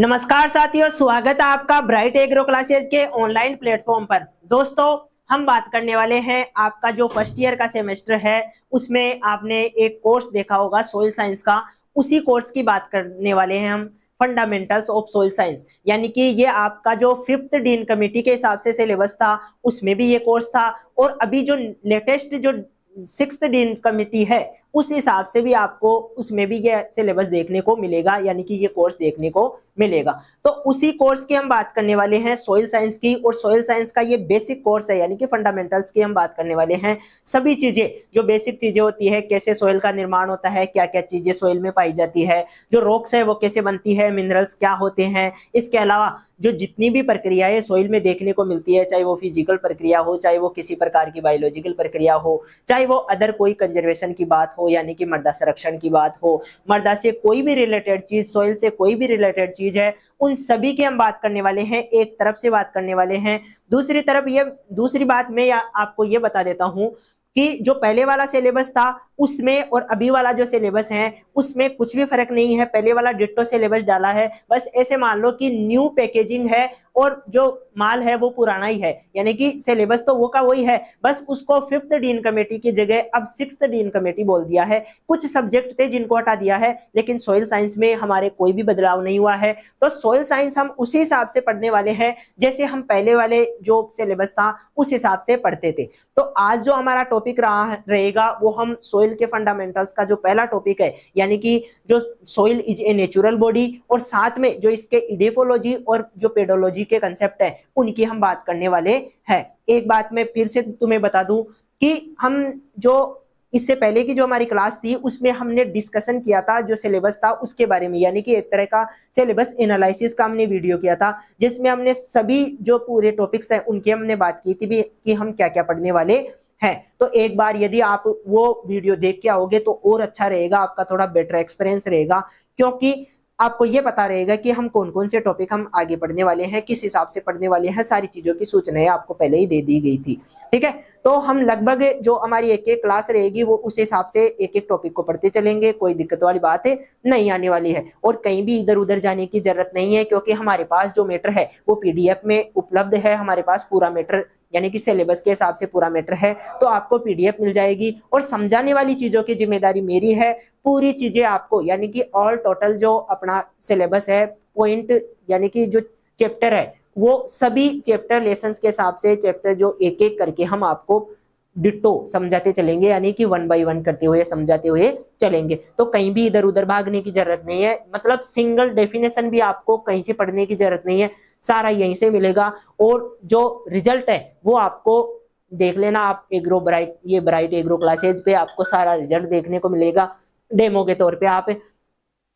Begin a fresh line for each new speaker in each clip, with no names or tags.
नमस्कार साथियों स्वागत है आपका ब्राइट एग्रो क्लासेज के ऑनलाइन प्लेटफॉर्म पर दोस्तों हम बात करने वाले हैं आपका जो फर्स्ट ईयर का सेमेस्टर है उसमें आपने एक कोर्स देखा होगा सोयल साइंस का उसी कोर्स की बात करने वाले हैं हम फंडामेंटल्स ऑफ सोयल साइंस यानी कि ये आपका जो फिफ्थ डीन कमेटी के हिसाब से सिलेबस था उसमें भी ये कोर्स था और अभी जो लेटेस्ट जो सिक्स डीन कमेटी है उस हिसाब से भी आपको उसमें भी ये सिलेबस देखने को मिलेगा यानी कि ये कोर्स देखने को मिलेगा तो उसी कोर्स की हम बात करने वाले हैं सोयल साइंस की और सोयल साइंस का ये बेसिक कोर्स है यानी कि फंडामेंटल्स की हम बात करने वाले हैं सभी चीजें जो बेसिक चीजें होती है कैसे सोयल का निर्माण होता है क्या क्या चीजें सोयल में पाई जाती है जो रॉक्स है वो कैसे बनती है मिनरल्स क्या होते हैं इसके अलावा जो जितनी भी प्रक्रियाएं सॉइल में देखने को मिलती है चाहे वो फिजिकल प्रक्रिया हो चाहे वो किसी प्रकार की बायोलॉजिकल प्रक्रिया हो चाहे वो अदर कोई कंजर्वेशन की बात हो यानी कि मर्दा संरक्षण की बात हो मर्दा से कोई भी रिलेटेड चीज सॉइल से कोई भी रिलेटेड चीज चीज़ है उन सभी की हम बात करने वाले हैं एक तरफ से बात करने वाले हैं दूसरी तरफ ये दूसरी बात मैं आपको ये बता देता हूँ कि जो पहले वाला सिलेबस था उसमें और अभी वाला जो सिलेबस है उसमें कुछ भी फर्क नहीं है पहले वाला डिट्टो सिलेबस डाला है बस ऐसे मान लो कि न्यू पैकेजिंग है और जो माल है वो पुराना ही है यानी कि सिलेबस तो वो का वही है बस उसको फिफ्थ डीन कमेटी की जगह अब सिक्स डीन कमेटी बोल दिया है कुछ सब्जेक्ट थे जिनको हटा दिया है लेकिन सोयल साइंस में हमारे कोई भी बदलाव नहीं हुआ है तो सोयल साइंस हम उसी हिसाब से पढ़ने वाले हैं जैसे हम पहले वाले जो सिलेबस था उस हिसाब से पढ़ते थे तो आज जो हमारा टॉपिक रहा रहेगा वो हम सोयल के फंडामेंटल्स का जो पहला टॉपिक है यानी कि जो soil is a natural body और साथ में जो इसके इडेफोलॉजी और जो पेडोलॉजी जी के कंसेप्ट है उनकी हम बात करने वाले हैं एक बात मैं फिर से तुम्हें बता दूं कि हम जो इससे पहले की जो हमारी क्लास थी उसमें हमने डिस्कशन किया था जो सिलेबस था उसके बारे में यानी कि एक तरह का सिलेबस एनालिसिस का हमने वीडियो किया था जिसमें हमने सभी जो पूरे टॉपिक्स हैं उनके हमने बात की थी भी कि हम क्या क्या पढ़ने वाले हैं तो एक बार यदि आप वो वीडियो देख के आओगे तो और अच्छा रहेगा आपका थोड़ा बेटर एक्सपीरियंस रहेगा क्योंकि आपको ये पता रहेगा कि हम कौन कौन से टॉपिक हम आगे पढ़ने वाले हैं किस हिसाब से पढ़ने वाले हैं सारी चीज़ों की सूचनाएं आपको पहले ही दे दी गई थी ठीक है तो हम लगभग जो हमारी एक एक क्लास रहेगी वो उस हिसाब से एक एक टॉपिक को पढ़ते चलेंगे कोई दिक्कत वाली बात है नहीं आने वाली है और कहीं भी इधर उधर जाने की जरूरत नहीं है क्योंकि हमारे पास जो मेटर है वो पीडीएफ में उपलब्ध है हमारे पास पूरा मेटर यानी कि सिलेबस के हिसाब से पूरा मैटर है तो आपको पीडीएफ मिल जाएगी और समझाने वाली चीज़ों की जिम्मेदारी मेरी है पूरी चीज़ें आपको यानी कि ऑल टोटल जो अपना सिलेबस है पॉइंट यानी कि जो चैप्टर है वो सभी चैप्टर लेसन के हिसाब से चैप्टर जो एक एक करके हम आपको डिटो समझाते चलेंगे यानी कि वन बाई वन करते हुए समझाते हुए चलेंगे तो कहीं भी इधर उधर भागने की जरूरत नहीं है मतलब सिंगल डेफिनेशन भी आपको कहीं से पढ़ने की जरूरत नहीं है सारा यहीं से मिलेगा और जो रिजल्ट है वो आपको देख लेना आप एग्रो ब्राइट ये ब्राइट एग्रो क्लासेज पे आपको सारा रिजल्ट देखने को मिलेगा डेमो के तौर पे आप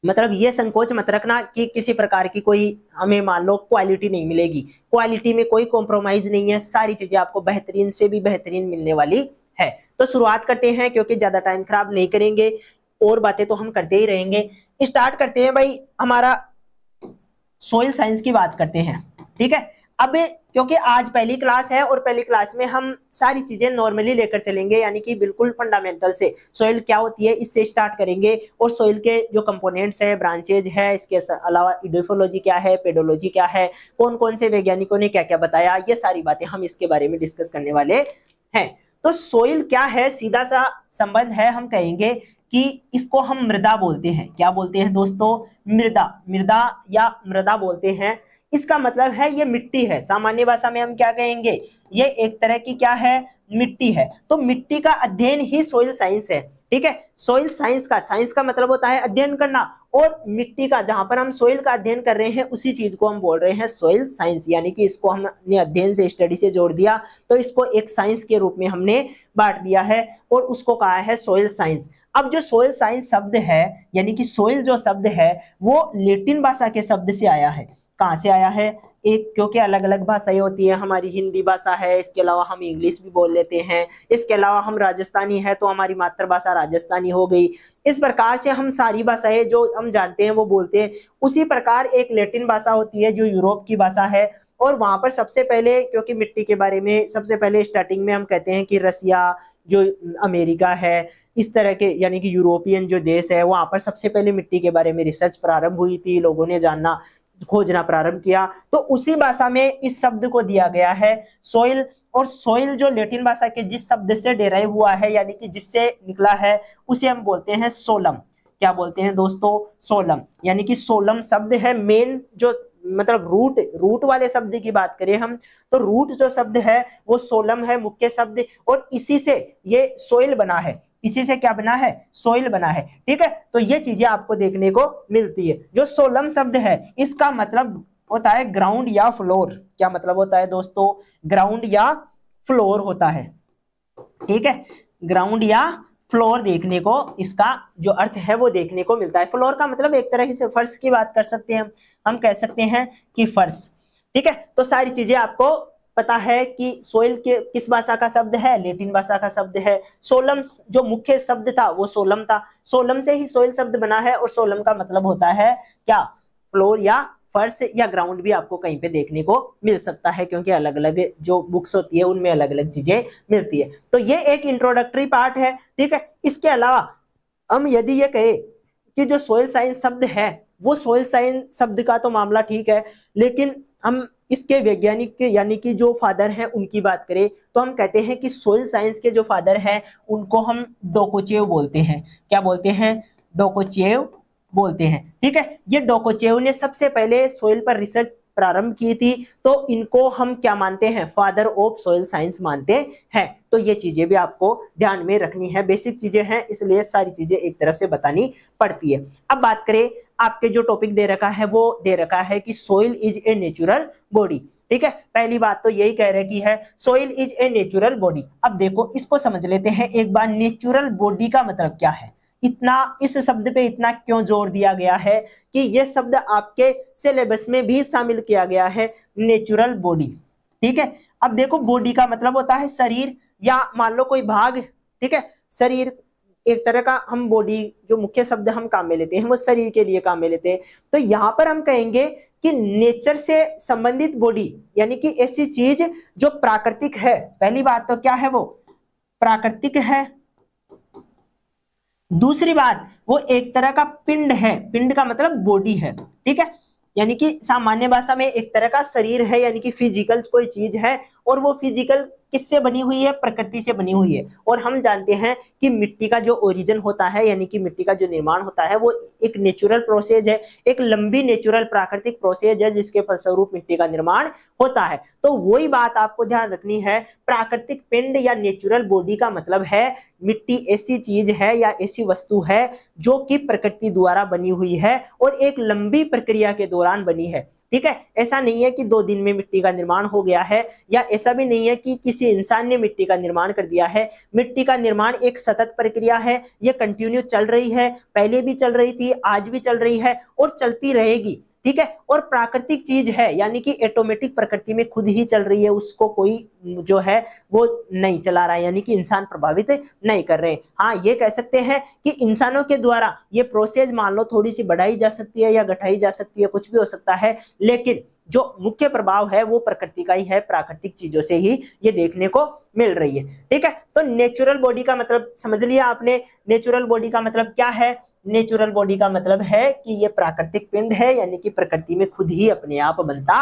मतलब ये संकोच मत रखना कि किसी प्रकार की कोई हमें मान लो क्वालिटी नहीं मिलेगी क्वालिटी में कोई कॉम्प्रोमाइज नहीं है सारी चीजें आपको बेहतरीन से भी बेहतरीन मिलने वाली है तो शुरुआत करते हैं क्योंकि ज्यादा टाइम खराब नहीं करेंगे और बातें तो हम करते ही रहेंगे स्टार्ट करते हैं भाई हमारा सोयल साइंस की बात करते हैं ठीक है अब क्योंकि आज पहली क्लास है और पहली क्लास में हम सारी चीजें नॉर्मली लेकर चलेंगे यानी कि बिल्कुल फंडामेंटल से सोयल क्या होती है इससे स्टार्ट करेंगे और सोयल के जो कंपोनेंट्स है ब्रांचेज है इसके अलावा इडोफोलॉजी क्या है पेडोलॉजी क्या है कौन कौन से वैज्ञानिकों ने क्या क्या बताया ये सारी बातें हम इसके बारे में डिस्कस करने वाले हैं तो सोइल क्या है सीधा सा संबंध है हम कहेंगे कि इसको हम मृदा बोलते हैं क्या बोलते हैं दोस्तों मृदा मृदा या मृदा बोलते हैं इसका मतलब है ये मिट्टी है सामान्य भाषा में हम क्या कहेंगे ये एक तरह की क्या है मिट्टी है तो मिट्टी का अध्ययन ही सोइल साइंस है ठीक है सोइल साइंस का साइंस का मतलब होता है अध्ययन करना और मिट्टी का जहां पर हम सोइल का अध्ययन कर रहे हैं उसी चीज को हम बोल रहे हैं सोइल साइंस यानी कि इसको हमने अध्ययन से स्टडी से जोड़ दिया तो इसको एक साइंस के रूप में हमने बांट दिया है और उसको कहा है सोइल साइंस अब जो सोयल साइंस शब्द है यानी कि सोयल जो शब्द है वो लेटिन भाषा के शब्द से आया है कहाँ से आया है एक क्योंकि अलग अलग भाषाएं होती है हमारी हिंदी भाषा है इसके अलावा हम इंग्लिश भी बोल लेते हैं इसके अलावा हम राजस्थानी है तो हमारी मातृभाषा राजस्थानी हो गई इस प्रकार से हम सारी भाषाएं जो हम जानते हैं वो बोलते हैं उसी प्रकार एक लेटिन भाषा होती है जो यूरोप की भाषा है और वहाँ पर सबसे पहले क्योंकि मिट्टी के बारे में सबसे पहले स्टार्टिंग में हम कहते हैं कि रसिया जो अमेरिका है इस तरह के यानी कि यूरोपियन जो देश है वहाँ पर सबसे पहले मिट्टी के बारे में रिसर्च प्रारंभ हुई थी लोगों ने जानना खोजना प्रारंभ किया तो उसी भाषा में इस शब्द को दिया गया है सोइल और सोइल जो लेटिन भाषा के जिस शब्द से डेराइव हुआ है यानी कि जिससे निकला है उसे हम बोलते हैं सोलम क्या बोलते हैं दोस्तों सोलम यानी कि सोलम शब्द है मेन जो मतलब रूट रूट वाले शब्द की बात करें हम तो रूट जो शब्द है वो सोलम है मुख्य शब्द और इसी से ये सोइल बना है इसी से क्या बना है सोइल बना है ठीक है तो ये चीजें आपको देखने को मिलती है जो सोलम शब्द है इसका मतलब होता है ग्राउंड या फ्लोर क्या मतलब होता है दोस्तों ग्राउंड या फ्लोर होता है ठीक है ग्राउंड या फ्लोर देखने को इसका जो अर्थ है वो देखने को मिलता है फ्लोर का मतलब एक तरह से फर्श की बात कर सकते हैं हम कह सकते हैं कि फर्श ठीक है तो सारी चीजें आपको पता है कि सोयल के किस भाषा का शब्द है लेटिन भाषा का शब्द है सोलम जो मुख्य शब्द था वो सोलम था सोलम से ही सोयल शब्द बना है और सोलम का मतलब होता है क्या फ्लोर या फर्श या ग्राउंड भी आपको कहीं पे देखने को मिल सकता है क्योंकि अलग अलग जो बुक्स होती है उनमें अलग अलग चीजें मिलती है तो ये एक इंट्रोडक्टरी पार्ट है ठीक है इसके अलावा हम यदि ये कहे कि जो सोयल साइंस शब्द है वो सोयल साइंस शब्द का तो मामला ठीक है लेकिन हम इसके वैज्ञानिक यानी कि जो फादर हैं उनकी बात करें तो हम कहते हैं कि सोयल साइंस के जो फादर हैं उनको हम डोकोचेव बोलते हैं क्या बोलते हैं डोकोचेव बोलते हैं ठीक है ये डोकोचेव ने सबसे पहले सोयल पर रिसर्च प्रारंभ की थी तो इनको हम क्या मानते हैं फादर ऑफ सोयल साइंस मानते हैं तो ये चीजें भी आपको ध्यान में रखनी है बेसिक चीजें हैं इसलिए सारी चीजें एक तरफ से बतानी पड़ती है अब बात करें आपके जो टॉपिक दे रखा है वो दे रखा है कि soil is a natural body ठीक है पहली बात तो यही कह रहे की है soil is a natural body अब देखो इसको समझ लेते हैं एक बार नेचुरल बॉडी का मतलब क्या है इतना इस शब्द पे इतना क्यों जोर दिया गया है कि यह शब्द आपके सिलेबस में भी शामिल किया गया है नेचुरल बॉडी ठीक है अब देखो बॉडी का मतलब होता है शरीर या मान लो कोई भाग ठीक है शरीर एक तरह का हम बॉडी जो मुख्य शब्द हम काम में लेते हैं वो शरीर के लिए काम में लेते हैं तो यहाँ पर हम कहेंगे कि नेचर से संबंधित बॉडी यानी कि ऐसी चीज जो प्राकृतिक है पहली बात तो क्या है वो प्राकृतिक है दूसरी बात वो एक तरह का पिंड है पिंड का मतलब बॉडी है ठीक है यानी कि सामान्य भाषा में एक तरह का शरीर है यानी कि फिजिकल कोई चीज है और वो फिजिकल किससे बनी हुई है प्रकृति से बनी हुई है और हम जानते हैं कि मिट्टी का जो ओरिजिन होता है यानी कि मिट्टी का जो निर्माण होता है वो एक नेचुरल प्रोसेस है एक लंबी नेचुरल प्राकृतिक प्रोसेस है जिसके फलस्वरूप मिट्टी का निर्माण होता है तो वही बात आपको ध्यान रखनी है प्राकृतिक पिंड या नेचुरल बॉडी का मतलब है मिट्टी ऐसी चीज है या ऐसी वस्तु है जो कि प्रकृति द्वारा बनी हुई है और एक लंबी प्रक्रिया के दौरान बनी है ठीक है ऐसा नहीं है कि दो दिन में मिट्टी का निर्माण हो गया है या ऐसा भी नहीं है कि किसी इंसान ने मिट्टी का निर्माण कर दिया है मिट्टी का निर्माण एक सतत प्रक्रिया है ये कंटिन्यू चल रही है पहले भी चल रही थी आज भी चल रही है और चलती रहेगी ठीक है और प्राकृतिक चीज है यानी कि ऑटोमेटिक प्रकृति में खुद ही चल रही है उसको कोई जो है वो नहीं चला रहा है यानी कि इंसान प्रभावित नहीं कर रहे हाँ ये कह सकते हैं कि इंसानों के द्वारा ये प्रोसेस मान लो थोड़ी सी बढ़ाई जा सकती है या घटाई जा सकती है कुछ भी हो सकता है लेकिन जो मुख्य प्रभाव है वो प्रकृति का ही है प्राकृतिक चीजों से ही ये देखने को मिल रही है ठीक है तो नेचुरल बॉडी का मतलब समझ लिया आपने नेचुरल बॉडी का मतलब क्या है नेचुरल बॉडी का मतलब है कि ये प्राकृतिक पिंड है यानी कि प्रकृति में खुद ही अपने आप बनता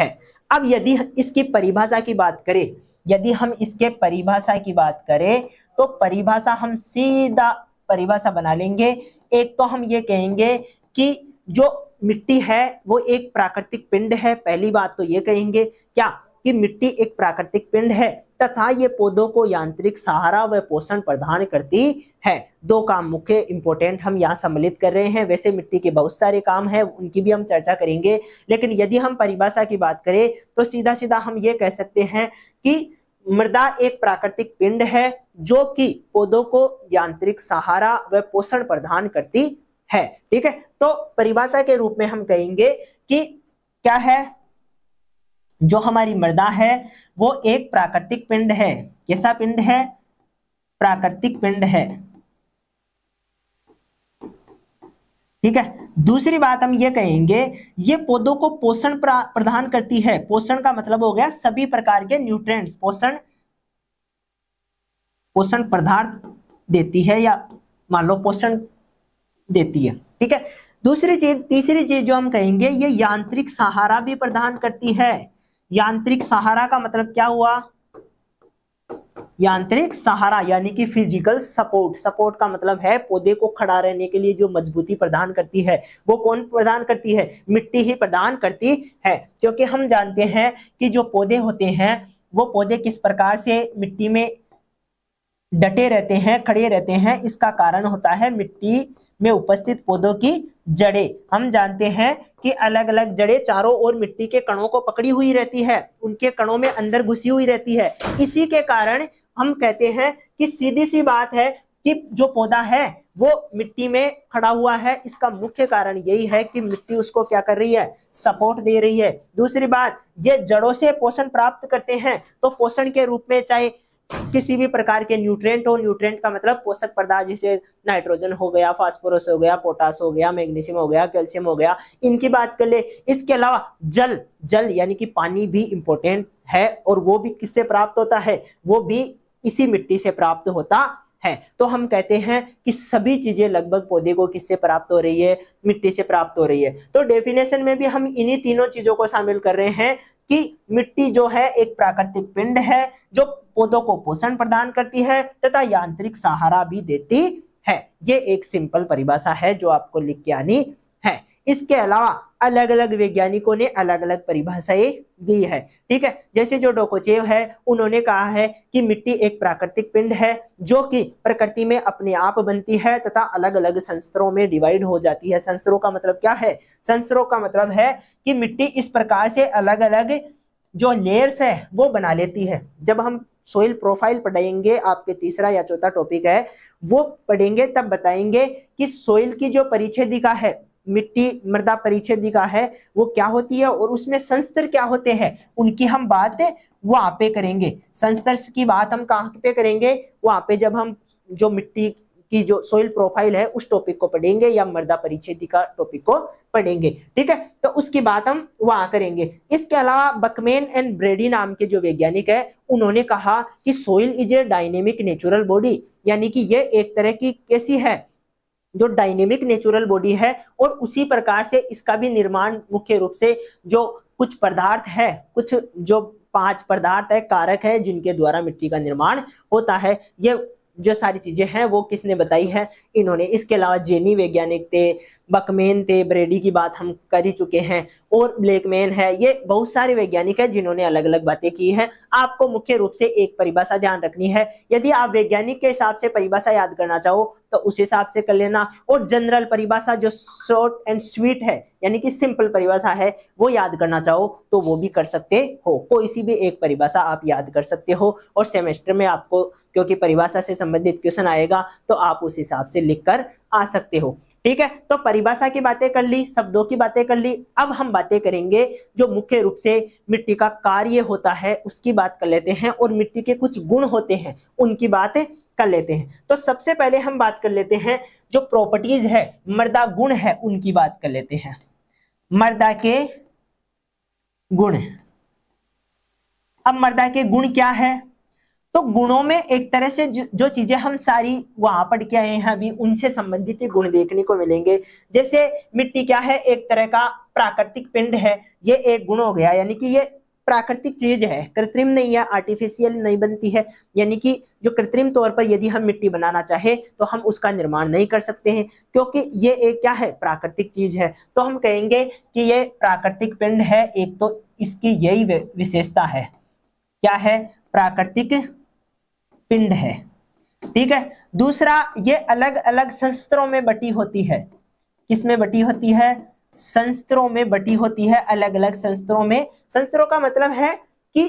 है अब यदि इसकी परिभाषा की बात करें यदि हम इसके परिभाषा की बात करें तो परिभाषा हम सीधा परिभाषा बना लेंगे एक तो हम ये कहेंगे कि जो मिट्टी है वो एक प्राकृतिक पिंड है पहली बात तो ये कहेंगे क्या कि मिट्टी एक प्राकृतिक पिंड है तथा ये पौधों को यांत्रिक सहारा व पोषण प्रदान करती है दो काम मुख्य इंपोर्टेंट हम यहाँ सम्मिलित कर रहे हैं वैसे मिट्टी के बहुत सारे काम हैं उनकी भी हम चर्चा करेंगे लेकिन यदि हम परिभाषा की बात करें तो सीधा सीधा हम ये कह सकते हैं कि मृदा एक प्राकृतिक पिंड है जो कि पौधों को यांत्रिक सहारा व पोषण प्रदान करती है ठीक है तो परिभाषा के रूप में हम कहेंगे कि क्या है जो हमारी मृदा है वो एक प्राकृतिक पिंड है कैसा पिंड है प्राकृतिक पिंड है ठीक है दूसरी बात हम ये कहेंगे ये पौधों को पोषण प्रदान करती है पोषण का मतलब हो गया सभी प्रकार के न्यूट्रिएंट्स पोषण पोषण पदार्थ देती है या मान लो पोषण देती है ठीक है दूसरी चीज तीसरी चीज जो हम कहेंगे ये यांत्रिक सहारा भी प्रदान करती है यांत्रिक सहारा का मतलब क्या हुआ यांत्रिक सहारा यानी कि फिजिकल सपोर्ट सपोर्ट का मतलब है पौधे को खड़ा रहने के लिए जो मजबूती प्रदान करती है वो कौन प्रदान करती है मिट्टी ही प्रदान करती है क्योंकि हम जानते हैं कि जो पौधे होते हैं वो पौधे किस प्रकार से मिट्टी में डटे रहते हैं खड़े रहते हैं इसका कारण होता है मिट्टी में उपस्थित पौधों की जड़ें हम जानते हैं कि अलग अलग जड़ें चारों ओर मिट्टी के कणों को पकड़ी हुई रहती है उनके कणों में अंदर घुसी हुई रहती है इसी के कारण हम कहते हैं कि सीधी सी बात है कि जो पौधा है वो मिट्टी में खड़ा हुआ है इसका मुख्य कारण यही है कि मिट्टी उसको क्या कर रही है सपोर्ट दे रही है दूसरी बात ये जड़ों से पोषण प्राप्त करते हैं तो पोषण के रूप में चाहे किसी भी प्रकार के न्यूट्रेंट हो न्यूट्रेंट का मतलब पोषक पदार्थ जैसे नाइट्रोजन हो गया फास्फोरस हो गया पोटास हो गया मैग्नीशियम हो गया कैल्शियम हो गया इनकी बात कर ले इसके अलावा जल जल यानी कि पानी भी इंपॉर्टेंट है और वो भी किससे प्राप्त होता है वो भी इसी मिट्टी से प्राप्त होता है तो हम कहते हैं कि सभी चीजें लगभग पौधे को किससे प्राप्त हो रही है मिट्टी से प्राप्त हो रही है तो डेफिनेशन में भी हम इन्हीं तीनों चीजों को शामिल कर रहे हैं कि मिट्टी जो है एक प्राकृतिक पिंड है जो पौधों को पोषण प्रदान करती है तथा यांत्रिक सहारा भी देती है ये एक सिंपल परिभाषा है जो आपको लिख के आनी है इसके अलावा अलग अलग वैज्ञानिकों ने अलग अलग परिभाषाएं दी है ठीक है जैसे जो डोकोचेव है उन्होंने कहा है कि मिट्टी एक प्राकृतिक पिंड है जो कि प्रकृति में अपने आप बनती है तथा अलग अलग संस्तरों में डिवाइड हो जाती है संस्तरों का मतलब क्या है संस्तरों का मतलब है कि मिट्टी इस प्रकार से अलग अलग जो लेयर्स है वो बना लेती है जब हम सोइल प्रोफाइल पढ़ेंगे आपके तीसरा या चौथा टॉपिक है वो पढ़ेंगे तब बताएंगे कि सोइल की जो परिच्छेदिका है मिट्टी मृदा परिच्छेदिका है वो क्या होती है और उसमें संस्तर क्या होते हैं उनकी हम बात वहाँ पे करेंगे संस्तर की बात हम कहाँ पे करेंगे वहां पे जब हम जो मिट्टी की जो सोइल प्रोफाइल है उस टॉपिक को पढ़ेंगे या मृदा परिच्छेदी का टॉपिक को पढ़ेंगे ठीक है तो उसकी बात हम वहां करेंगे इसके अलावा बकमेन एंड ब्रेडी नाम के जो वैज्ञानिक है उन्होंने कहा कि soil is a dynamic natural body यानी कि ये एक तरह की कैसी है जो डायनेमिक नेचुरल बॉडी है और उसी प्रकार से इसका भी निर्माण मुख्य रूप से जो कुछ पदार्थ है कुछ जो पांच पदार्थ है कारक है जिनके द्वारा मिट्टी का निर्माण होता है ये जो सारी चीज़ें हैं वो किसने बताई है इन्होंने इसके अलावा जेनी वैज्ञानिक थे बकमेन थे ब्रेडी की बात हम कर ही चुके हैं और ब्लैकमेन है ये बहुत सारे वैज्ञानिक हैं जिन्होंने अलग अलग बातें की हैं आपको मुख्य रूप से एक परिभाषा ध्यान रखनी है यदि आप वैज्ञानिक के हिसाब से परिभाषा याद करना चाहो तो उस हिसाब से कर लेना और जनरल परिभाषा जो शॉर्ट एंड स्वीट है यानी कि सिंपल परिभाषा है वो याद करना चाहो तो वो भी कर सकते हो कोई सी भी एक परिभाषा आप याद कर सकते हो और सेमेस्टर में आपको क्योंकि परिभाषा से संबंधित क्वेश्चन आएगा तो आप उस हिसाब से लिख कर आ सकते हो ठीक है तो परिभाषा की बातें कर ली शब्दों की बातें कर ली अब हम बातें करेंगे जो मुख्य रूप से मिट्टी का कार्य होता है उसकी बात कर लेते हैं और मिट्टी के कुछ गुण होते हैं उनकी बातें कर लेते हैं तो सबसे पहले हम बात कर लेते हैं जो प्रॉपर्टीज है मर्दा गुण है उनकी बात कर लेते हैं मर्दा के गुण अब मर्दा के गुण क्या है तो गुणों में एक तरह से जो, जो चीजें हम सारी वहां पढ़ के आए हैं अभी उनसे संबंधित गुण देखने को मिलेंगे जैसे मिट्टी क्या है एक तरह का प्राकृतिक पिंड है ये एक गुण हो गया यानी कि ये प्राकृतिक चीज है कृत्रिम नहीं है आर्टिफिशियल नहीं बनती है यानी कि जो कृत्रिम तौर पर यदि हम मिट्टी बनाना चाहे तो हम उसका निर्माण नहीं कर सकते हैं क्योंकि ये एक क्या है प्राकृतिक चीज है तो हम कहेंगे कि ये प्राकृतिक पिंड है एक तो इसकी यही विशेषता है क्या है प्राकृतिक पिंड है ठीक है दूसरा ये अलग अलग संस्त्रों में बटी होती है किसमें बटी होती है संस्त्रों में बटी होती है अलग अलग संस्त्रों में संस्त्रों का मतलब है कि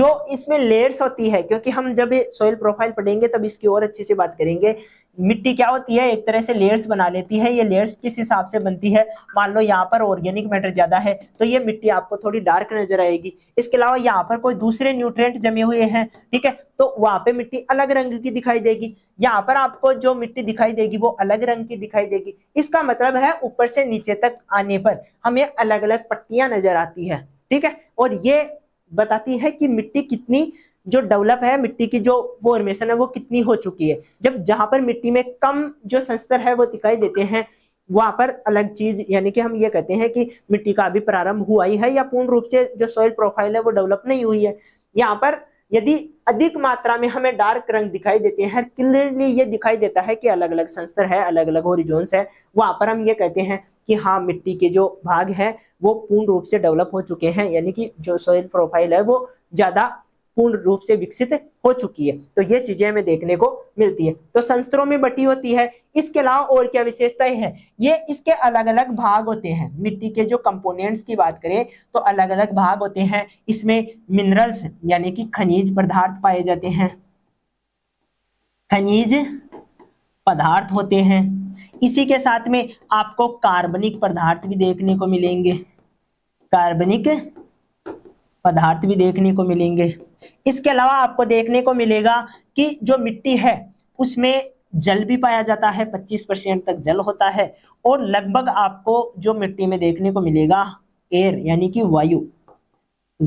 जो इसमें लेयर्स होती है क्योंकि हम जब सोयल प्रोफाइल पढ़ेंगे तब इसकी और अच्छे से बात करेंगे मिट्टी क्या होती है एक तरह से लेयर्स बना लेती है ये लेयर्स किस हिसाब से बनती है मान लो यहाँ पर ऑर्गेनिक मैटर ज़्यादा है तो ये मिट्टी आपको थोड़ी डार्क नजर आएगी इसके अलावा यहाँ पर कोई दूसरे न्यूट्रिएंट जमे हुए हैं ठीक है तो वहाँ पे मिट्टी अलग रंग की दिखाई देगी यहाँ पर आपको जो मिट्टी दिखाई देगी वो अलग रंग की दिखाई देगी इसका मतलब है ऊपर से नीचे तक आने पर हमें अलग अलग पट्टियां नजर आती है ठीक है और ये बताती है कि मिट्टी कितनी जो डेवलप है मिट्टी की जो फॉर्मेशन है वो कितनी हो चुकी है जब जहां पर मिट्टी में कम जो संस्तर है वो दिखाई देते हैं वहां पर अलग चीज यानी कि हम ये कहते हैं कि मिट्टी का अभी प्रारंभ हुआ ही है या पूर्ण रूप से जो सॉइल प्रोफाइल है वो डेवलप नहीं हुई है यहाँ पर यदि अधिक मात्रा में हमें डार्क रंग दिखाई देते हैं क्लियरली ये दिखाई देता है कि अलग अलग संस्तर है अलग अलग ओरिजोन है वहां पर हम ये कहते हैं कि हाँ मिट्टी के जो भाग है वो पूर्ण रूप से डेवलप हो चुके हैं यानी कि जो सॉइल प्रोफाइल है वो ज़्यादा पूर्ण रूप से विकसित हो चुकी है तो ये चीजें हमें देखने को मिलती है तो संस्तरों में बटी होती है इसके अलावा और क्या विशेषताएं हैं ये इसके अलग अलग भाग होते हैं मिट्टी के जो कंपोनेंट्स की बात करें तो अलग अलग भाग होते हैं इसमें मिनरल्स यानी कि खनिज पदार्थ पाए जाते हैं खनिज पदार्थ होते हैं इसी के साथ में आपको कार्बनिक पदार्थ भी देखने को मिलेंगे कार्बनिक पदार्थ भी देखने को मिलेंगे इसके अलावा आपको देखने को मिलेगा कि जो मिट्टी है उसमें जल भी पाया जाता है 25 परसेंट तक जल होता है और लगभग आपको जो मिट्टी में देखने को मिलेगा एयर यानी कि वायु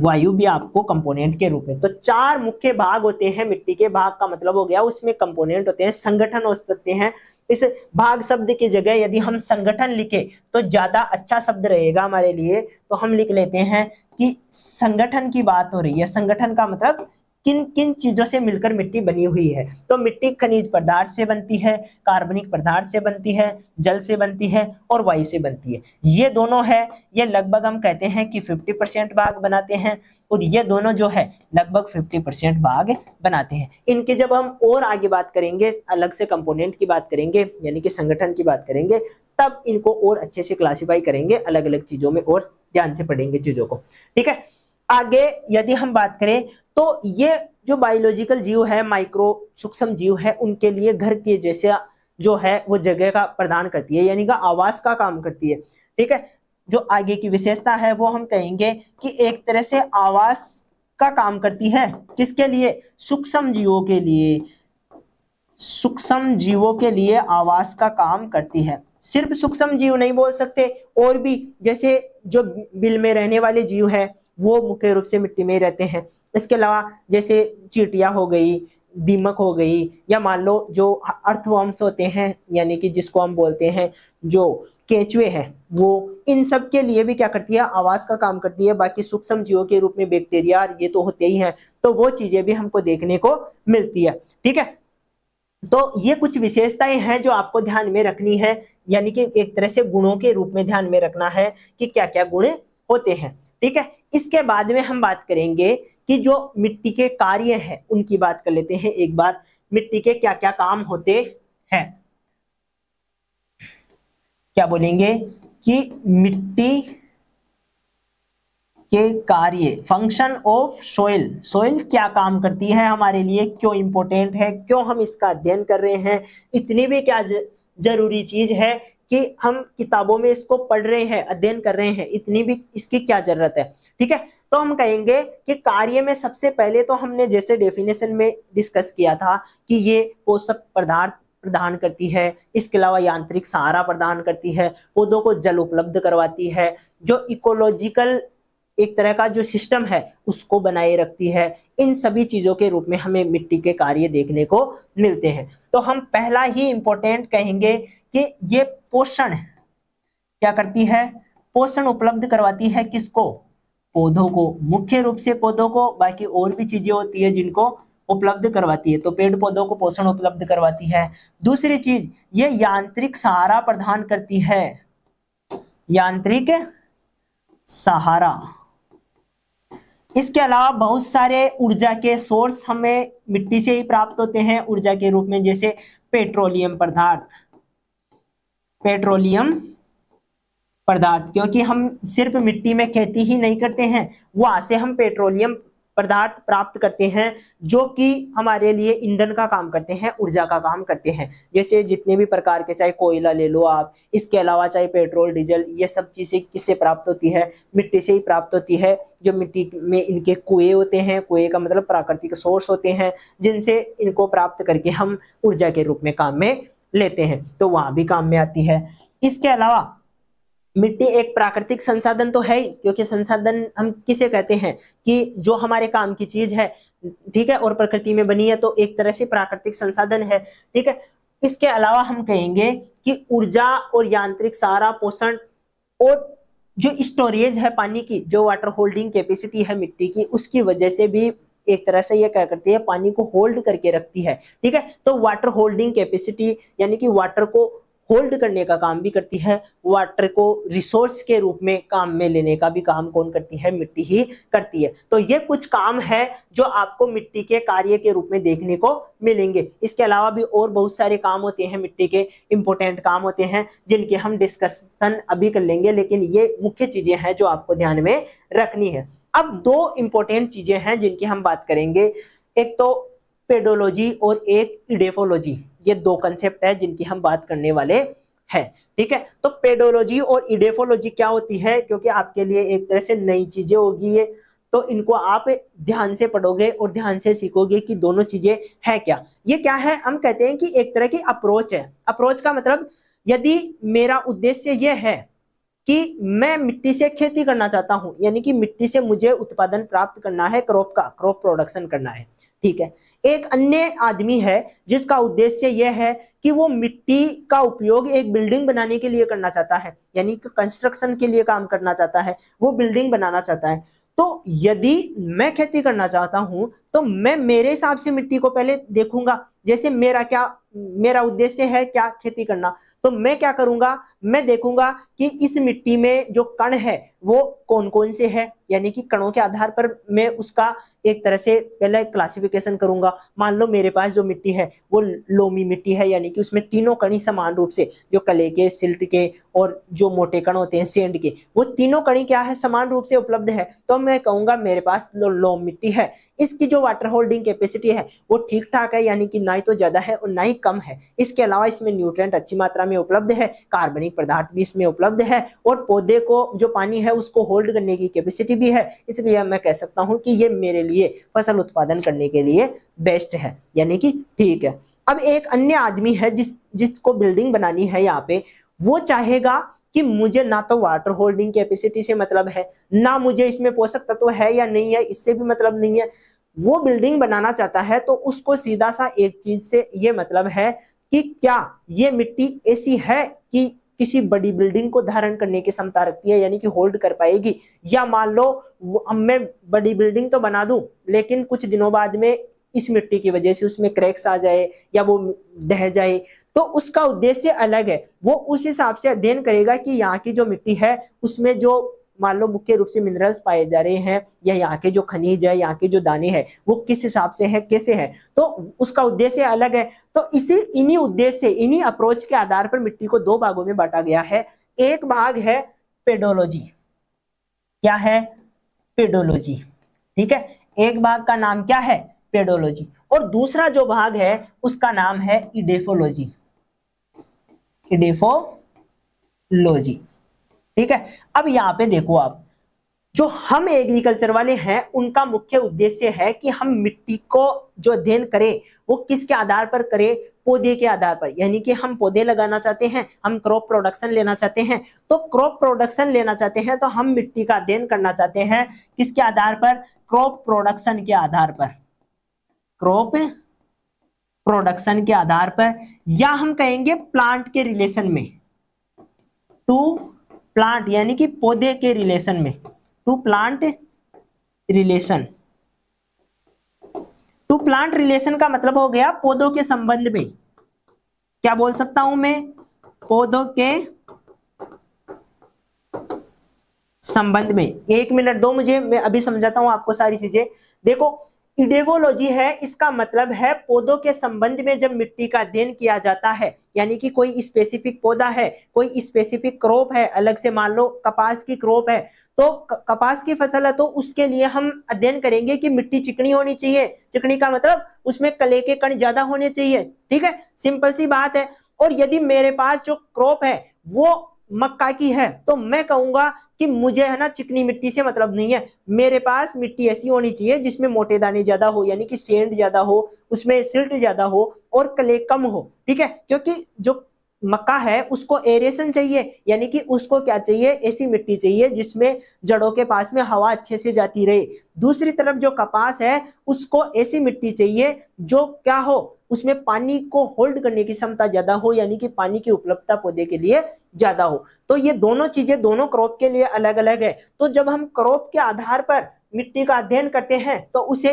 वायु भी आपको कंपोनेंट के रूप में तो चार मुख्य भाग होते हैं मिट्टी के भाग का मतलब हो गया उसमें कंपोनेंट होते हैं संगठन हो सकते हैं इस भाग शब्द की जगह यदि हम संगठन लिखे तो ज्यादा अच्छा शब्द रहेगा हमारे लिए तो हम लिख लेते हैं कि संगठन की बात हो रही है संगठन का मतलब किन किन चीजों से मिलकर मिट्टी बनी हुई है तो मिट्टी खनिज पदार्थ से बनती है कार्बनिक पदार्थ से बनती है जल से बनती है और वायु से बनती है ये दोनों है ये लगभग हम कहते हैं कि 50 परसेंट भाग बनाते हैं और ये दोनों जो है लगभग 50 परसेंट भाग बनाते हैं इनके जब हम और आगे बात करेंगे अलग से कंपोनेंट की बात करेंगे यानी कि संगठन की बात करेंगे तब इनको और अच्छे से क्लासीफाई करेंगे अलग अलग चीजों में और ध्यान से पढ़ेंगे चीजों को ठीक है आगे यदि हम बात करें तो ये जो बायोलॉजिकल जीव है माइक्रो सूक्ष्म जीव है उनके लिए घर के जैसे जो है वो जगह का प्रदान करती है यानी कि आवास का काम करती है ठीक है जो आगे की विशेषता है वो हम कहेंगे कि एक तरह से आवास का काम करती है किसके लिए सूक्ष्म जीवों के लिए सूक्ष्म जीवों के लिए आवास का काम करती है सिर्फ सूक्ष्म जीव नहीं बोल सकते और भी जैसे जो बिल में रहने वाले जीव है वो मुख्य रूप से मिट्टी में रहते हैं इसके अलावा जैसे चीटिया हो गई दीमक हो गई या मान लो जो अर्थवॉम्स होते हैं यानी कि जिसको हम बोलते हैं जो केंचुए हैं वो इन सब के लिए भी क्या करती है आवास का काम करती है बाकी सूक्ष्म जीवों के रूप में बैक्टीरिया ये तो होते ही हैं तो वो चीज़ें भी हमको देखने को मिलती है ठीक है तो ये कुछ विशेषताएं हैं जो आपको ध्यान में रखनी है यानी कि एक तरह से गुणों के रूप में ध्यान में रखना है कि क्या क्या गुण होते हैं ठीक है इसके बाद में हम बात करेंगे कि जो मिट्टी के कार्य हैं उनकी बात कर लेते हैं एक बार मिट्टी के क्या क्या काम होते हैं क्या बोलेंगे कि मिट्टी के कार्य फंक्शन ऑफ सोइल सोइल क्या काम करती है हमारे लिए क्यों इंपोर्टेंट है क्यों हम इसका अध्ययन कर रहे हैं इतनी भी क्या जरूरी चीज है कि हम किताबों में इसको पढ़ रहे हैं अध्ययन कर रहे हैं इतनी भी इसकी क्या जरूरत है ठीक है तो हम कहेंगे कि कार्य में सबसे पहले तो हमने जैसे डेफिनेशन में डिस्कस किया था कि ये पोषक पदार्थ प्रदान करती है इसके अलावा यांत्रिक सहारा प्रदान करती है पौधों को जल उपलब्ध करवाती है जो इकोलॉजिकल एक तरह का जो सिस्टम है उसको बनाए रखती है इन सभी चीज़ों के रूप में हमें मिट्टी के कार्य देखने को मिलते हैं तो हम पहला ही इंपॉर्टेंट कहेंगे कि ये पोषण क्या करती है पोषण उपलब्ध करवाती है किसको पौधों को मुख्य रूप से पौधों को बाकी और भी चीज़ें होती है जिनको उपलब्ध करवाती है तो पेड़ पौधों को पोषण उपलब्ध करवाती है दूसरी चीज ये यांत्रिक सहारा प्रदान करती है यांत्रिक सहारा इसके अलावा बहुत सारे ऊर्जा के सोर्स हमें मिट्टी से ही प्राप्त होते हैं ऊर्जा के रूप में जैसे पेट्रोलियम पदार्थ पेट्रोलियम पदार्थ क्योंकि हम सिर्फ मिट्टी में खेती ही नहीं करते हैं वहां से हम पेट्रोलियम पदार्थ प्राप्त करते हैं जो कि हमारे लिए ईंधन का काम करते हैं ऊर्जा का काम करते हैं जैसे जितने भी प्रकार के चाहे कोयला ले लो आप इसके अलावा चाहे पेट्रोल डीजल ये सब चीज़ें किससे प्राप्त होती है मिट्टी से ही प्राप्त होती है जो मिट्टी में इनके कुएँ होते हैं कुएँ का मतलब प्राकृतिक सोर्स होते हैं जिनसे इनको प्राप्त करके हम ऊर्जा के रूप में काम में लेते हैं तो वहाँ भी काम में आती है इसके अलावा मिट्टी एक प्राकृतिक संसाधन तो है ही क्योंकि संसाधन हम किसे कहते हैं कि जो हमारे काम की चीज है ठीक है और प्रकृति में बनी है तो एक तरह से प्राकृतिक संसाधन है ठीक है इसके अलावा हम कहेंगे कि ऊर्जा और यांत्रिक सारा पोषण और जो स्टोरेज है पानी की जो वाटर होल्डिंग कैपेसिटी है मिट्टी की उसकी वजह से भी एक तरह से ये क्या करती है पानी को होल्ड करके रखती है ठीक है तो वाटर होल्डिंग कैपेसिटी यानी कि वाटर को होल्ड करने का काम भी करती है वाटर को रिसोर्स के रूप में काम में लेने का भी काम कौन करती है मिट्टी ही करती है तो ये कुछ काम है जो आपको मिट्टी के कार्य के रूप में देखने को मिलेंगे इसके अलावा भी और बहुत सारे काम होते हैं मिट्टी के इंपॉर्टेंट काम होते हैं जिनके हम डिस्कशन अभी कर लेंगे लेकिन ये मुख्य चीज़ें हैं जो आपको ध्यान में रखनी है अब दो इंपॉर्टेंट चीज़ें हैं जिनकी हम बात करेंगे एक तो पेडोलॉजी और एक इडेफोलॉजी ये दो कंसेप्ट है जिनकी हम बात करने वाले हैं ठीक है तो पेडोलॉजी और इडेफोलॉजी क्या होती है क्योंकि आपके लिए एक तरह से नई चीजें होगी ये तो इनको आप ध्यान से पढ़ोगे और ध्यान से सीखोगे कि दोनों चीजें हैं क्या ये क्या है हम कहते हैं कि एक तरह की अप्रोच है अप्रोच का मतलब यदि मेरा उद्देश्य यह है कि मैं मिट्टी से खेती करना चाहता हूं यानी कि मिट्टी से मुझे उत्पादन प्राप्त करना है क्रॉप का क्रॉप प्रोडक्शन करना है ठीक है एक अन्य आदमी है जिसका उद्देश्य यह है कि वो मिट्टी का उपयोग एक बिल्डिंग बनाने के लिए करना चाहता है यानी कंस्ट्रक्शन के लिए काम करना चाहता है वो बिल्डिंग बनाना चाहता है तो यदि मैं खेती करना चाहता हूं तो मैं मेरे हिसाब से मिट्टी को पहले देखूंगा जैसे मेरा क्या मेरा उद्देश्य है क्या खेती करना तो मैं क्या करूंगा मैं देखूंगा कि इस मिट्टी में जो कण है वो कौन कौन से है यानी कि कणों के आधार पर मैं उसका एक तरह से पहले क्लासिफिकेशन करूंगा मान लो मेरे पास जो मिट्टी है वो लोमी मिट्टी है यानी कि उसमें तीनों कणी समान रूप से जो कले के सिल्ट के और जो मोटे कण होते हैं सेंड के वो तीनों कणी क्या है समान रूप से उपलब्ध है तो मैं कहूंगा मेरे पास लो, लोम मिट्टी है इसकी जो वाटर होल्डिंग कैपेसिटी है वो ठीक ठाक है यानी कि ना ही तो ज्यादा है और ना ही कम है इसके अलावा इसमें न्यूट्रेंट अच्छी मात्रा में उपलब्ध है कार्बनिक पदार्थ भी इसमें उपलब्ध है और पौधे को जो पानी है उसको होल्ड करने की कैपेसिटी भी है इसलिए मैं कह सकता हूँ कि ये मेरे लिए फसल उत्पादन करने के लिए बेस्ट है यानी कि ठीक है अब एक अन्य आदमी है जिस जिसको बिल्डिंग बनानी है यहाँ पे वो चाहेगा कि मुझे ना तो वाटर होल्डिंग कैपेसिटी से मतलब है ना मुझे इसमें पोषक तत्व तो है या नहीं है इससे भी मतलब नहीं है वो बिल्डिंग बनाना चाहता है तो उसको सीधा सा एक चीज से ये मतलब है कि क्या ये मिट्टी ऐसी है कि किसी बड़ी बिल्डिंग को धारण करने की क्षमता रखती है यानी कि होल्ड कर पाएगी या मान लो अब मैं बड़ी बिल्डिंग तो बना दूं लेकिन कुछ दिनों बाद में इस मिट्टी की वजह से उसमें क्रैक्स आ जाए या वो ढह जाए तो उसका उद्देश्य अलग है वो उस हिसाब से अध्ययन करेगा कि यहाँ की जो मिट्टी है उसमें जो मान लो मुख्य रूप से मिनरल्स पाए जा रहे हैं या यहाँ के जो खनिज है यहाँ के जो दाने हैं वो किस हिसाब से है कैसे है तो उसका उद्देश्य अलग है तो इसी इन्हीं उद्देश्य से इन्हीं अप्रोच के आधार पर मिट्टी को दो भागों में बांटा गया है एक भाग है पेडोलॉजी क्या है पेडोलॉजी ठीक है एक भाग का नाम क्या है पेडोलॉजी और दूसरा जो भाग है उसका नाम है इडेफोलॉजी इडेफोलॉजी ठीक है अब यहाँ पे देखो आप जो हम एग्रीकल्चर वाले हैं उनका मुख्य उद्देश्य है कि हम मिट्टी को जो अध्ययन करें वो किसके आधार पर करें पौधे के आधार पर यानी कि हम पौधे लगाना चाहते हैं हम क्रॉप प्रोडक्शन लेना चाहते हैं तो क्रॉप प्रोडक्शन लेना चाहते हैं तो हम मिट्टी का अध्ययन करना चाहते हैं किसके आधार पर क्रॉप प्रोडक्शन के आधार पर क्रॉप प्रोडक्शन के आधार पर या हम कहेंगे प्लांट के रिलेशन में टू प्लांट यानी कि पौधे के रिलेशन में to plant relation to plant relation का मतलब हो गया पौधों के संबंध में क्या बोल सकता हूं मैं पौधों के संबंध में एक मिनट दो मुझे मैं अभी समझाता हूं आपको सारी चीजें देखो इडेवोलॉजी है इसका मतलब है पौधों के संबंध में जब मिट्टी का अध्ययन किया जाता है यानी कि कोई स्पेसिफिक पौधा है कोई स्पेसिफिक क्रॉप है अलग से मान लो कपास की क्रॉप है तो कपास की फसल है तो उसके लिए हम अध्ययन करेंगे कि मिट्टी चिकनी होनी चाहिए चिकनी का मतलब उसमें कले के कण ज्यादा होने चाहिए ठीक है सिंपल सी बात है और यदि मेरे पास जो क्रॉप है वो मक्का की है तो मैं कहूंगा कि मुझे है ना चिकनी मिट्टी से मतलब नहीं है मेरे पास मिट्टी ऐसी होनी चाहिए जिसमें मोटे दाने ज्यादा हो यानी कि सेंड ज्यादा हो उसमें सिल्ट ज्यादा हो और क्ले कम हो ठीक है क्योंकि जो मक्का है उसको एरेशन चाहिए यानी कि उसको क्या चाहिए ऐसी मिट्टी चाहिए जिसमें जड़ों के पास में हवा अच्छे से जाती रहे दूसरी तरफ जो कपास है उसको ऐसी मिट्टी चाहिए जो क्या हो उसमें पानी को होल्ड करने की क्षमता ज्यादा हो यानी कि पानी की उपलब्धता पौधे के लिए ज्यादा हो तो ये दोनों चीजें दोनों क्रॉप के लिए अलग अलग है तो जब हम क्रॉप के आधार पर मिट्टी का अध्ययन करते हैं तो उसे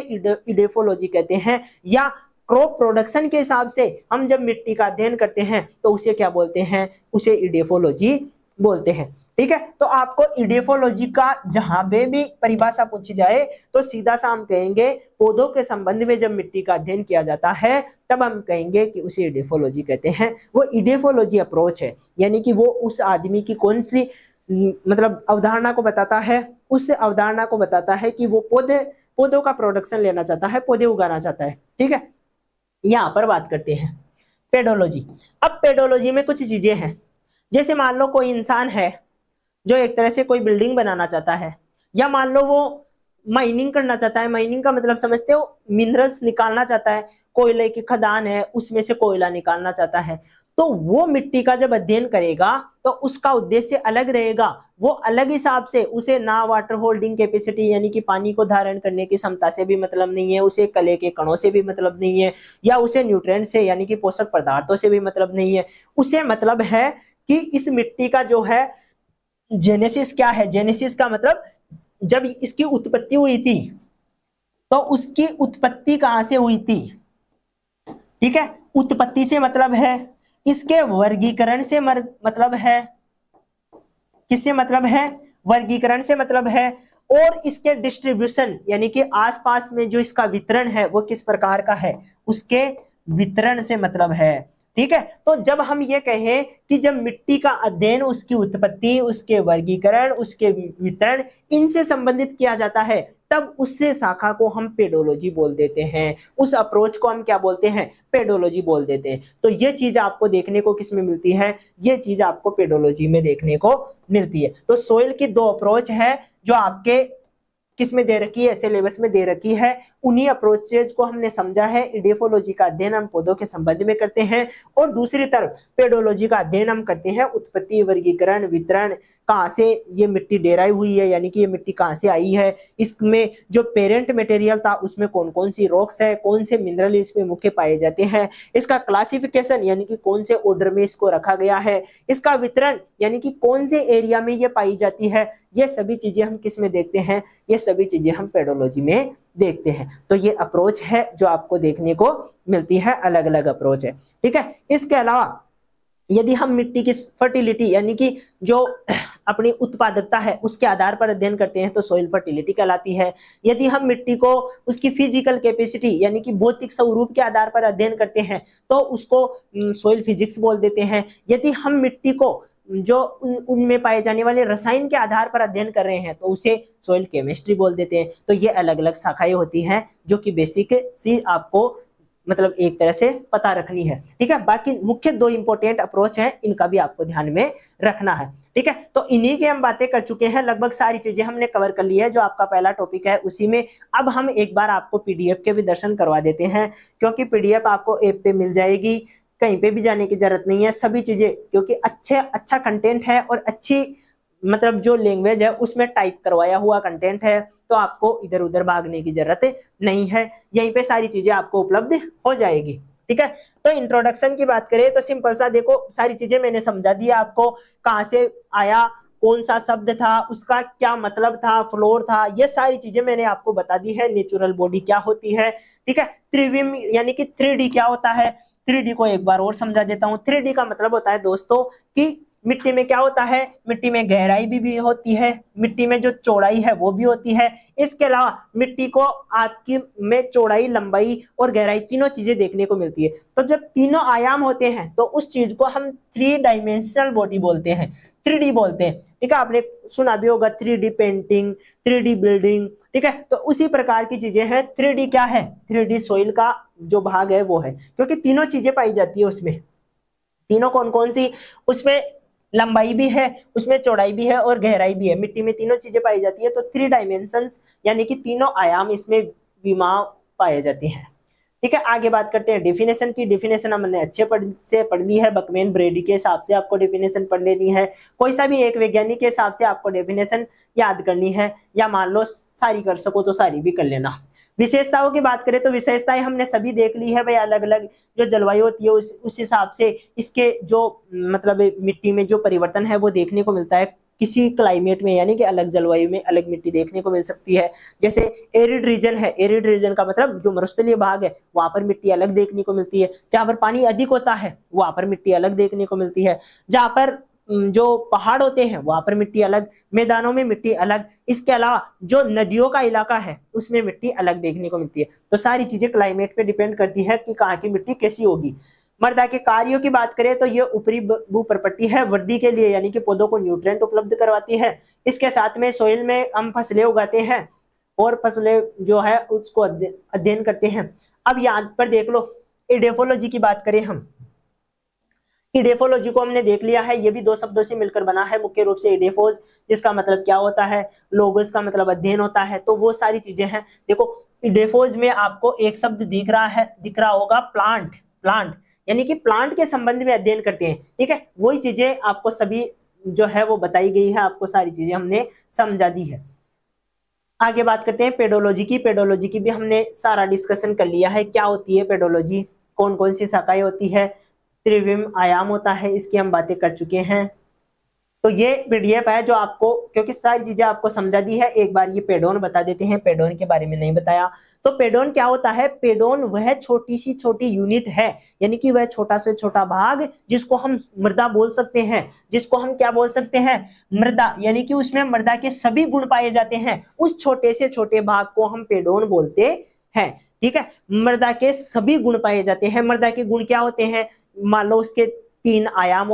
इडेफोलॉजी कहते हैं या क्रॉप प्रोडक्शन के हिसाब से हम जब मिट्टी का अध्ययन करते हैं तो उसे क्या बोलते हैं उसे इडेफोलॉजी बोलते हैं ठीक है तो आपको इडियोफोलॉजी का जहां पे भी परिभाषा पूछी जाए तो सीधा सा हम कहेंगे पौधों के संबंध में जब मिट्टी का अध्ययन किया जाता है तब हम कहेंगे कि उसे इडियोफोलॉजी कहते हैं वो इडियोफोलॉजी अप्रोच है यानी कि वो उस आदमी की कौन सी मतलब अवधारणा को बताता है उस अवधारणा को बताता है कि वो पौधे पौधों का प्रोडक्शन लेना चाहता है पौधे उगाना चाहता है ठीक है यहाँ पर बात करते हैं पेडोलॉजी अब पेडोलॉजी में कुछ चीजें हैं जैसे मान लो कोई इंसान है जो एक तरह से कोई बिल्डिंग बनाना चाहता है या मान लो वो माइनिंग करना चाहता है माइनिंग का मतलब समझते हो मिनरल्स निकालना चाहता है कोयले की खदान है उसमें से कोयला निकालना चाहता है तो वो मिट्टी का जब अध्ययन करेगा तो उसका उद्देश्य अलग रहेगा वो अलग हिसाब से उसे ना वाटर होल्डिंग कैपेसिटी यानी कि पानी को धारण करने की क्षमता से भी मतलब नहीं है उसे कले के कणों से भी मतलब नहीं है या उसे न्यूट्रेंट से यानी कि पोषक पदार्थों से भी मतलब नहीं है उसे मतलब है कि इस मिट्टी का जो है जेनेसिस क्या है जेनेसिस का मतलब जब इसकी उत्पत्ति हुई थी तो उसकी उत्पत्ति कहां से हुई थी ठीक है उत्पत्ति से मतलब है इसके वर्गीकरण से मर, मतलब है किससे मतलब है वर्गीकरण से मतलब है और इसके डिस्ट्रीब्यूशन यानी कि आसपास में जो इसका वितरण है वो किस प्रकार का है उसके वितरण से मतलब है ठीक है तो जब हम ये कहें कि जब मिट्टी का अध्ययन उसकी उत्पत्ति उसके वर्गीकरण उसके वितरण इनसे संबंधित किया जाता है तब उससे शाखा को हम पेडोलॉजी बोल देते हैं उस अप्रोच को हम क्या बोलते हैं पेडोलॉजी बोल देते हैं तो ये चीज आपको देखने को किस में मिलती है ये चीज आपको पेडोलॉजी में देखने को मिलती है तो सोयल की दो अप्रोच है जो आपके किस में दे रखी है सिलेबस में दे रखी है उन्हीं अप्रोचेज को हमने समझा है इडेफोलॉजी का अध्ययन हम पौधों के संबंध में करते हैं और दूसरी तरफ पेडोलॉजी का अध्ययन हम करते हैं उत्पत्ति वर्गीकरण वितरण कहाँ से ये मिट्टी डेराई हुई है यानी कि ये मिट्टी कहाँ से आई है इसमें जो पेरेंट मटेरियल था उसमें कौन कौन सी रॉक्स है कौन से मिनरल इसमें मुख्य पाए जाते हैं इसका क्लासिफिकेशन यानी कि कौन से ऑर्डर में इसको रखा गया है इसका वितरण यानी कि कौन से एरिया में ये पाई जाती है ये सभी चीजें हम किस में देखते हैं ये सभी चीजें हम पेडोलॉजी में देखते हैं तो ये अप्रोच है जो आपको देखने को मिलती है अलग अलग अप्रोच है ठीक है इसके अलावा यदि हम मिट्टी की फर्टिलिटी यानी कि जो अपनी उत्पादकता है उसके आधार पर अध्ययन करते हैं तो सोइल फर्टिलिटी कहलाती है यदि हम मिट्टी को उसकी फिजिकल कैपेसिटी यानी कि भौतिक स्वरूप के आधार पर अध्ययन करते हैं तो उसको सोइल फिजिक्स बोल देते हैं यदि हम मिट्टी को जो उनमें उन पाए जाने वाले रसायन के आधार पर अध्ययन कर रहे हैं तो उसे सोइल केमिस्ट्री बोल देते हैं तो ये अलग अलग शाखाएं होती हैं जो कि बेसिक सी आपको मतलब एक तरह से पता रखनी है ठीक है बाकी मुख्य दो इंपॉर्टेंट अप्रोच हैं इनका भी आपको ध्यान में रखना है ठीक है तो इन्हीं की हम बातें कर चुके हैं लगभग सारी चीजें हमने कवर कर ली है जो आपका पहला टॉपिक है उसी में अब हम एक बार आपको पीडीएफ के भी दर्शन करवा देते हैं क्योंकि पीडीएफ आपको ऐप पे मिल जाएगी कहीं पे भी जाने की जरूरत नहीं है सभी चीजें क्योंकि अच्छे अच्छा कंटेंट है और अच्छी मतलब जो लैंग्वेज है उसमें टाइप करवाया हुआ कंटेंट है तो आपको इधर उधर भागने की जरूरत नहीं है यहीं पे सारी चीजें आपको उपलब्ध हो जाएगी ठीक है तो इंट्रोडक्शन की बात करें तो सिंपल सा देखो सारी चीजें मैंने समझा दी आपको कहाँ से आया कौन सा शब्द था उसका क्या मतलब था फ्लोर था ये सारी चीजें मैंने आपको बता दी है नेचुरल बॉडी क्या होती है ठीक है त्रिविम यानी कि थ्री क्या होता है थ्री को एक बार और समझा देता हूँ थ्री का मतलब होता है दोस्तों की मिट्टी में क्या होता है मिट्टी में गहराई भी, भी होती है मिट्टी में जो चौड़ाई है वो भी होती है इसके अलावा मिट्टी को आपकी में चौड़ाई लंबाई और गहराई तीनों चीजें देखने को मिलती है तो जब तीनों आयाम होते हैं तो उस चीज को हम थ्री डायमेंशनल बॉडी बोलते हैं थ्री बोलते हैं ठीक है आपने सुना भी होगा थ्री पेंटिंग थ्री बिल्डिंग ठीक है तो उसी प्रकार की चीजें हैं थ्री क्या है थ्री सोइल का जो भाग है वो है क्योंकि तीनों चीजें पाई जाती है उसमें तीनों कौन कौन सी उसमें लंबाई भी है उसमें चौड़ाई भी है और गहराई भी है मिट्टी में तीनों चीजें पाई जाती है तो थ्री डायमेंशन यानी कि तीनों आयाम इसमें विमा पाए जाते हैं ठीक है आगे बात करते हैं डेफिनेशन की डेफिनेशन हमने अच्छे पढ़ से पढ़ ली है बकमेन ब्रेडी के हिसाब से आपको डेफिनेशन पढ़ लेनी है कोई सा भी एक वैज्ञानिक के हिसाब से आपको डेफिनेशन याद करनी है या मान लो सारी कर सको तो सारी भी कर लेना विशेषताओं की बात करें तो विशेषताएं हमने सभी देख ली है भाई अलग अलग जो जलवायु होती है उस उस हिसाब से इसके जो मतलब मिट्टी में जो परिवर्तन है वो देखने को मिलता है किसी क्लाइमेट में यानी कि अलग जलवायु में अलग मिट्टी देखने को मिल सकती है जैसे एरिड रीजन है एरिड रीजन का मतलब जो मरुस्थलीय भाग है वहां पर मिट्टी अलग देखने को मिलती है जहां पर पानी अधिक होता है वहां पर मिट्टी अलग देखने को मिलती है जहां पर जो पहाड़ होते हैं वहां पर मिट्टी अलग मैदानों में मिट्टी अलग इसके अलावा जो नदियों का इलाका है उसमें मिट्टी अलग देखने को मिलती है तो सारी चीजें क्लाइमेट पे डिपेंड करती है कि कहाँ की मिट्टी कैसी होगी मर्दा के कार्यों की बात करें तो ये ऊपरी भू प्रपट्टी है वृद्धि के लिए यानी कि पौधों को न्यूट्रेंट उपलब्ध करवाती है इसके साथ में सोयल में हम फसलें उगाते हैं और फसलें जो है उसको अध्ययन करते हैं अब यहाँ पर देख लो इडेफोलॉजी की बात करें हम इडेफोलॉजी को हमने देख लिया है ये भी दो शब्दों से मिलकर बना है मुख्य रूप से इडेफोज जिसका मतलब क्या होता है लोगोस का मतलब अध्ययन होता है तो वो सारी चीजें हैं देखो इडेफोज में आपको एक शब्द दिख रहा है दिख रहा होगा प्लांट प्लांट यानी कि प्लांट के संबंध में अध्ययन करते हैं ठीक है वही चीजें आपको सभी जो है वो बताई गई है आपको सारी चीजें हमने समझा दी है आगे बात करते हैं पेडोलॉजी की पेडोलॉजी की भी हमने सारा डिस्कशन कर लिया है क्या होती है पेडोलॉजी कौन कौन सी शाखाएं होती है त्रिविम आयाम होता है इसकी हम बातें कर चुके हैं तो ये पीडीएफ है जो आपको क्योंकि सारी चीजें आपको समझा दी है एक बार ये पेडोन बता देते हैं पेडोन के बारे में नहीं बताया तो पेडोन क्या होता है पेडोन वह छोटी सी छोटी यूनिट है यानी कि वह छोटा से छोटा भाग जिसको हम मृदा बोल सकते हैं जिसको हम क्या बोल सकते हैं मृदा यानी कि उसमें मृदा के सभी गुण पाए जाते हैं उस छोटे से छोटे भाग को हम पेडोन बोलते हैं ठीक है मृदा के सभी गुण पाए जाते हैं मृदा के गुण क्या होते हैं मान लो उसके तीन आयाम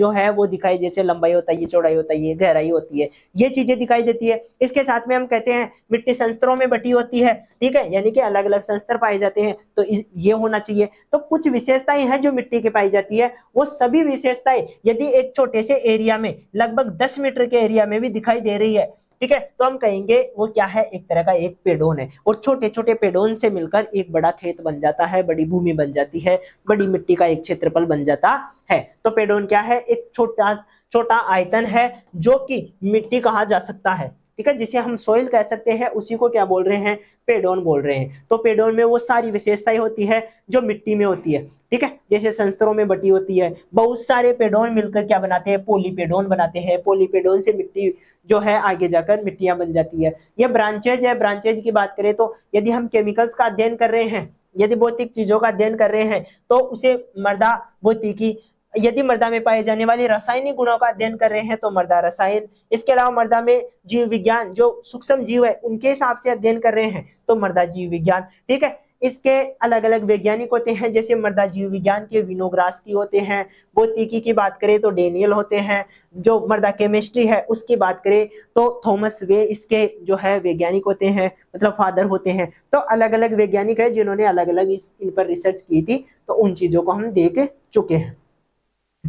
जो है वो दिखाई जैसे लंबाई होता है चौड़ाई होता है गहराई होती है ये चीजें दिखाई देती है इसके साथ में हम कहते हैं मिट्टी संस्तरों में बटी होती है ठीक है यानी कि अलग अलग संस्तर पाए जाते हैं तो ये होना चाहिए तो कुछ विशेषताएं हैं जो मिट्टी की पाई जाती है वो सभी विशेषताएं यदि एक छोटे से एरिया में लगभग दस मीटर के एरिया में भी दिखाई दे रही है ठीक है तो हम कहेंगे वो क्या है एक तरह का एक पेडोन है और छोटे छोटे पेडोन से मिलकर एक बड़ा खेत बन जाता है बड़ी भूमि बन जाती है बड़ी मिट्टी का एक क्षेत्रफल बन जाता है तो पेडोन क्या है एक छोटा छोटा आयतन है जो कि मिट्टी कहा जा सकता है ठीक है जिसे हम सोइल कह सकते हैं उसी को क्या बोल रहे हैं पेडोन बोल रहे हैं तो पेडोन में वो सारी विशेषताएं होती है जो मिट्टी में होती है ठीक है जैसे संस्तरों में बटी होती है बहुत सारे पेडोन मिलकर क्या बनाते हैं पोलीपेडोन बनाते हैं पोलीपेडोन से मिट्टी जो है आगे जाकर मिट्टियां बन जाती है ये ब्रांचेज है ब्रांचेज की बात करें तो यदि हम केमिकल्स का अध्ययन कर रहे हैं यदि भौतिक चीजों का अध्ययन कर रहे हैं तो उसे मर्दा भौतिकी यदि मृदा में पाए जाने वाले रासायनिक गुणों का अध्ययन कर रहे हैं तो मृदा रसायन इसके अलावा मृदा में जीव विज्ञान जो सूक्ष्म जीव है उनके हिसाब से अध्ययन कर रहे हैं तो मृदा जीव विज्ञान ठीक है इसके अलग अलग वैज्ञानिक होते हैं जैसे मृदा जीव विज्ञान के विनोग्रास की होते हैं बोतिकी की बात करें तो डेनियल होते हैं जो मृदा केमिस्ट्री है उसकी बात करें तो थॉमस वे इसके जो है वैज्ञानिक होते हैं मतलब फादर होते हैं तो अलग अलग वैज्ञानिक है जिन्होंने अलग अलग इस इन पर रिसर्च की थी तो उन चीज़ों को हम देख चुके हैं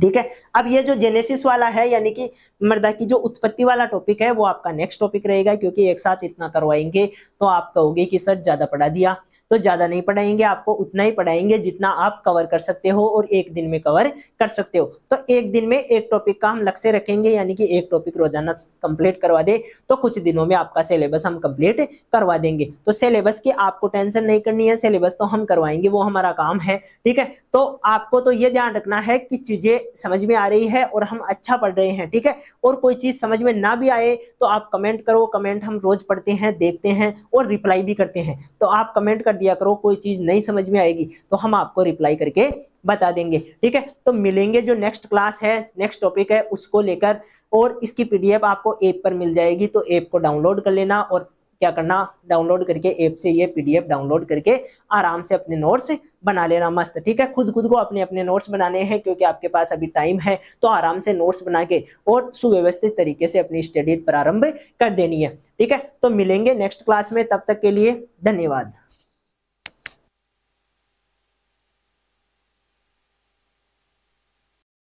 ठीक है अब ये जो जेनेसिस वाला है यानी कि मृदा की जो उत्पत्ति वाला टॉपिक है वो आपका नेक्स्ट टॉपिक रहेगा क्योंकि एक साथ इतना करवाएंगे तो आप कहोगे कि सर ज़्यादा पढ़ा दिया तो ज़्यादा नहीं पढ़ाएंगे आपको उतना ही पढ़ाएंगे जितना आप कवर कर सकते हो और एक दिन में कवर कर सकते हो तो एक दिन में एक टॉपिक का हम लक्ष्य रखेंगे यानी कि एक टॉपिक रोजाना कंप्लीट करवा दे तो कुछ दिनों में आपका सिलेबस हम कंप्लीट करवा देंगे तो सिलेबस की आपको टेंशन नहीं करनी है सिलेबस तो हम करवाएंगे वो हमारा काम है ठीक है तो आपको तो ये ध्यान रखना है कि चीज़ें समझ में आ रही है और हम अच्छा पढ़ रहे हैं ठीक है और कोई चीज़ समझ में ना भी आए तो आप कमेंट करो कमेंट हम रोज पढ़ते हैं देखते हैं और रिप्लाई भी करते हैं तो आप कमेंट कर दिया करो कोई चीज़ नहीं समझ में आएगी तो हम आपको रिप्लाई करके बता देंगे ठीक है तो मिलेंगे जो नेक्स्ट क्लास है नेक्स्ट टॉपिक है उसको लेकर और इसकी पी आपको ऐप पर मिल जाएगी तो ऐप को डाउनलोड कर लेना और क्या करना डाउनलोड करके ऐप से ये पीडीएफ डाउनलोड करके आराम से अपने नोट्स बना लेना मस्त ठीक है खुद खुद को अपने अपने नोट्स बनाने हैं क्योंकि आपके पास अभी टाइम है तो आराम से नोट्स बना के और सुव्यवस्थित तरीके से अपनी स्टडी प्रारंभ कर देनी है ठीक है तो मिलेंगे नेक्स्ट क्लास में तब तक के लिए धन्यवाद